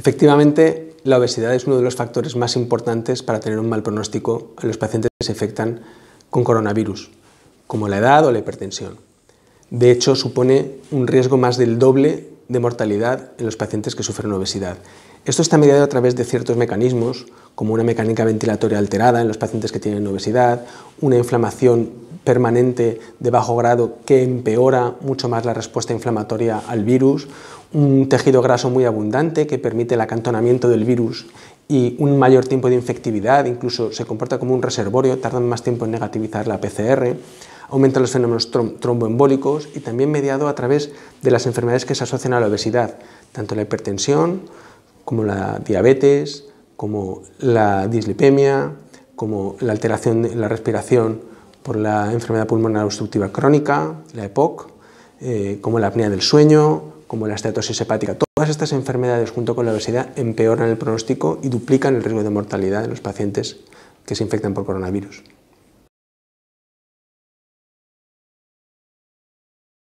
Efectivamente, la obesidad es uno de los factores más importantes para tener un mal pronóstico en los pacientes que se infectan con coronavirus, como la edad o la hipertensión. De hecho, supone un riesgo más del doble de mortalidad en los pacientes que sufren obesidad. Esto está mediado a través de ciertos mecanismos, como una mecánica ventilatoria alterada en los pacientes que tienen obesidad, una inflamación permanente de bajo grado que empeora mucho más la respuesta inflamatoria al virus, un tejido graso muy abundante que permite el acantonamiento del virus y un mayor tiempo de infectividad, incluso se comporta como un reservorio, tardan más tiempo en negativizar la PCR, aumenta los fenómenos tromboembólicos y también mediado a través de las enfermedades que se asocian a la obesidad, tanto la hipertensión como la diabetes, como la dislipemia, como la alteración de la respiración por la enfermedad pulmonar obstructiva crónica, la EPOC, eh, como la apnea del sueño, como la estenosis hepática. Todas estas enfermedades junto con la obesidad empeoran el pronóstico y duplican el riesgo de mortalidad de los pacientes que se infectan por coronavirus.